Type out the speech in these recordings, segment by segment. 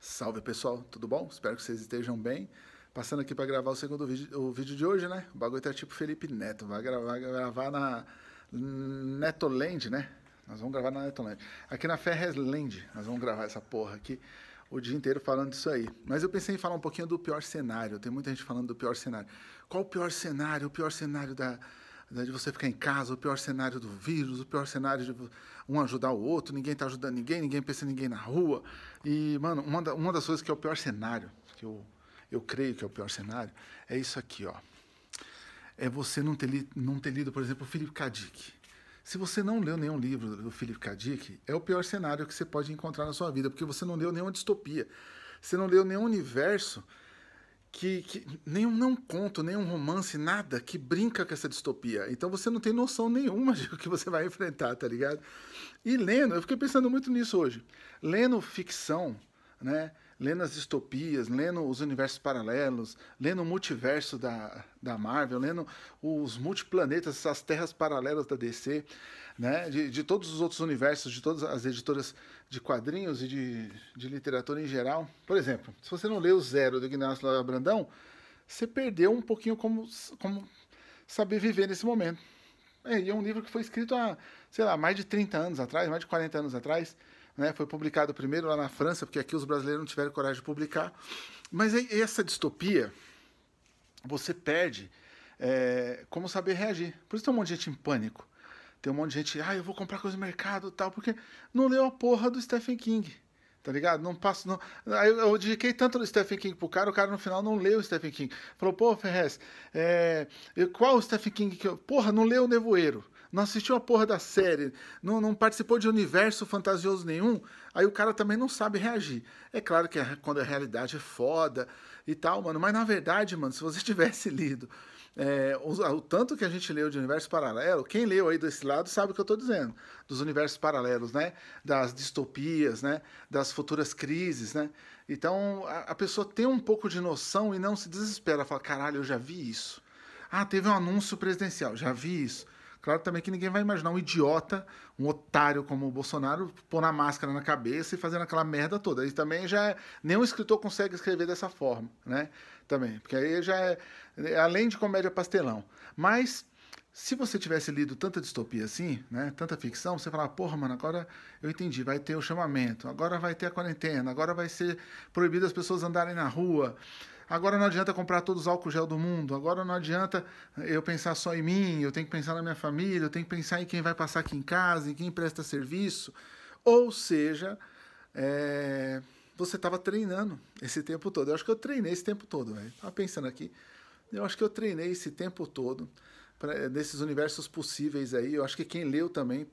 Salve pessoal, tudo bom? Espero que vocês estejam bem. Passando aqui para gravar o segundo vídeo, o vídeo de hoje, né? O bagulho tá tipo Felipe Neto, vai gravar, gravar na Netoland, né? Nós vamos gravar na Netoland. Aqui na Ferresland, nós vamos gravar essa porra aqui o dia inteiro falando disso aí. Mas eu pensei em falar um pouquinho do pior cenário. Tem muita gente falando do pior cenário. Qual o pior cenário? O pior cenário da, né, de você ficar em casa, o pior cenário do vírus, o pior cenário de um ajudar o outro, ninguém está ajudando ninguém, ninguém pensa em ninguém na rua. E, mano, uma, da, uma das coisas que é o pior cenário, que eu, eu creio que é o pior cenário, é isso aqui, ó. É você não ter, li, não ter lido, por exemplo, o Philip K. Dick. Se você não leu nenhum livro do Philip K. Dick, é o pior cenário que você pode encontrar na sua vida, porque você não leu nenhuma distopia. Você não leu nenhum universo que, que nenhum não conto, nenhum romance, nada que brinca com essa distopia. Então você não tem noção nenhuma de o que você vai enfrentar, tá ligado? E lendo, eu fiquei pensando muito nisso hoje. Lendo ficção, né? lendo as distopias, lendo os universos paralelos, lendo o multiverso da, da Marvel, lendo os multiplanetas, essas terras paralelas da DC, né? De, de todos os outros universos, de todas as editoras de quadrinhos e de, de literatura em geral. Por exemplo, se você não leu o Zero do Ignacio Loyola Brandão, você perdeu um pouquinho como, como saber viver nesse momento. É, e é um livro que foi escrito há, sei lá, mais de 30 anos atrás, mais de 40 anos atrás. Né? Foi publicado primeiro lá na França, porque aqui os brasileiros não tiveram coragem de publicar. Mas essa distopia, você perde é, como saber reagir. Por isso tem um monte de gente em pânico. Tem um monte de gente, ah, eu vou comprar coisa no mercado tal, porque não leu a porra do Stephen King. Tá ligado? Não passo. Não... Aí eu, dediquei tanto do Stephen King pro cara, o cara no final não leu o Stephen King. Falou, pô, Ferrez, é... qual o Stephen King que eu. Porra, não leu o Nevoeiro não assistiu a porra da série, não, não participou de universo fantasioso nenhum, aí o cara também não sabe reagir. É claro que é, quando a realidade é foda e tal, mano, mas na verdade, mano, se você tivesse lido é, o, o, tanto que a gente leu de universo paralelo, quem leu aí desse lado sabe o que eu estou dizendo, dos universos paralelos, né? Das distopias, né? Das futuras crises, né? Então a, a pessoa tem um pouco de noção e não se desespera, fala, caralho, eu já vi isso. Ah, teve um anúncio presidencial, já vi isso. Claro também que ninguém vai imaginar um idiota, um otário como o Bolsonaro, pôr na máscara na cabeça e fazendo aquela merda toda. E também já. É, nenhum escritor consegue escrever dessa forma, né? Também. Porque aí já é, é. Além de comédia pastelão. Mas. Se você tivesse lido tanta distopia assim, né, tanta ficção, você falar, porra, mano, agora eu entendi, vai ter o chamamento, agora vai ter a quarentena, agora vai ser proibido as pessoas andarem na rua, Agora não adianta comprar todos os álcool gel do mundo. Agora não adianta eu pensar só em mim, eu tenho que pensar na minha família, eu tenho que pensar em quem vai passar aqui em casa, em quem presta serviço. Ou seja, é... você estava treinando esse tempo todo. Eu acho que eu treinei esse tempo todo, estava pensando aqui. Eu acho que eu treinei esse tempo todo nesses desses universos possíveis aí. Eu acho que quem leu também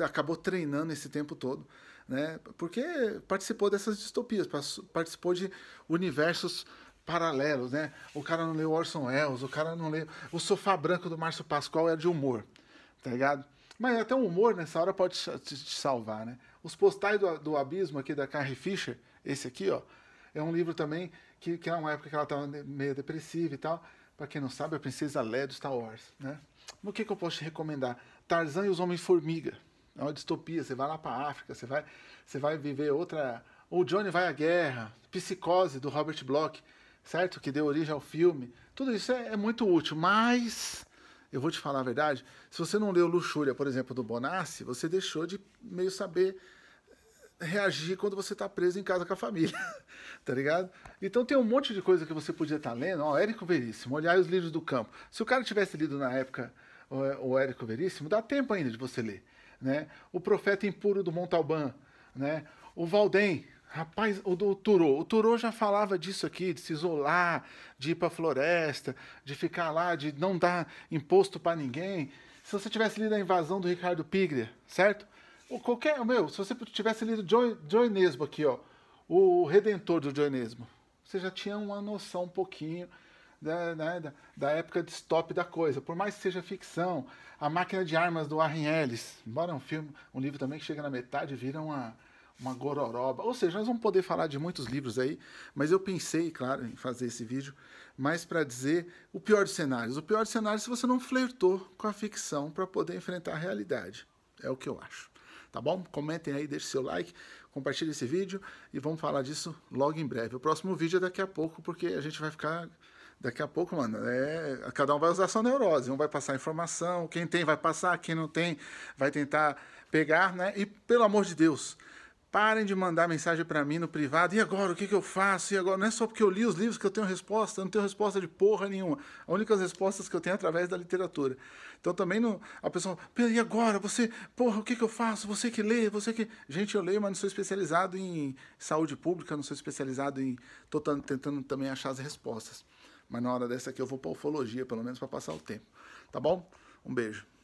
acabou treinando esse tempo todo, né? Porque participou dessas distopias, participou de universos paralelos, né? O cara não leu Orson Welles, o cara não leu. O Sofá Branco do Márcio Pascoal é de humor, tá ligado? Mas até o humor nessa hora pode te, salvar, né? Os Postais do, do Abismo aqui da Carrie Fisher, esse aqui, ó, é um livro também que, que é uma época que ela estava meio depressiva e tal. Para quem não sabe, a Princesa Leia do Star Wars, né? O que, que eu posso te recomendar? Tarzan e os Homens-Formiga. É uma distopia, você vai lá para África, você vai, você vai viver outra... O Johnny vai à guerra, Psicose, do Robert Bloch certo? Que deu origem ao filme. Tudo isso é, é muito útil, mas eu vou te falar a verdade, se você não leu Luxúria, por exemplo, do Bonassi, você deixou de meio saber eh, reagir quando você está preso em casa com a família, tá ligado? Então tem um monte de coisa que você podia estar tá lendo, ó, Érico Veríssimo, olhar os livros do campo. Se o cara tivesse lido na época o, o Érico Veríssimo, dá tempo ainda de você ler, né? O Profeta Impuro do Montalban, né? O Valdem, Rapaz, o do Turô, o Turô já falava disso aqui, de se isolar, de ir para a floresta, de ficar lá, de não dar imposto para ninguém. Se você tivesse lido a invasão do Ricardo Piglia, certo? Ou qualquer, meu, se você tivesse lido Joinesmo aqui, ó, o Redentor do Joinesmo, você já tinha uma noção um pouquinho da, né, da, da, época de stop da coisa. Por mais que seja ficção, a máquina de armas do Warren Ellis, embora um filme, um livro também que chega na metade, vira uma uma gororoba. Ou seja, nós vamos poder falar de muitos livros aí, mas eu pensei, claro, em fazer esse vídeo, mais para dizer o pior dos cenários. O pior dos cenários é se você não flertou com a ficção para poder enfrentar a realidade. É o que eu acho. Tá bom? Comentem aí, deixem seu like, compartilhem esse vídeo e vamos falar disso logo em breve. O próximo vídeo é daqui a pouco, porque a gente vai ficar daqui a pouco, mano, é, cada um vai usar sua neurose, um vai passar informação, quem tem vai passar, quem não tem vai tentar pegar, né? E pelo amor de Deus, parem de mandar mensagem para mim no privado. E agora? O que, que eu faço? E agora? Não é só porque eu li os livros que eu tenho resposta. Eu não tenho resposta de porra nenhuma. A única respostas que eu tenho é através da literatura. Então também não, a pessoa, e agora? Você, porra, o que, que eu faço? Você que lê, você que. Gente, eu leio, mas não sou especializado em saúde pública, não sou especializado em. Estou tentando também achar as respostas. Mas na hora dessa aqui eu vou para ufologia, pelo menos para passar o tempo. Tá bom? Um beijo.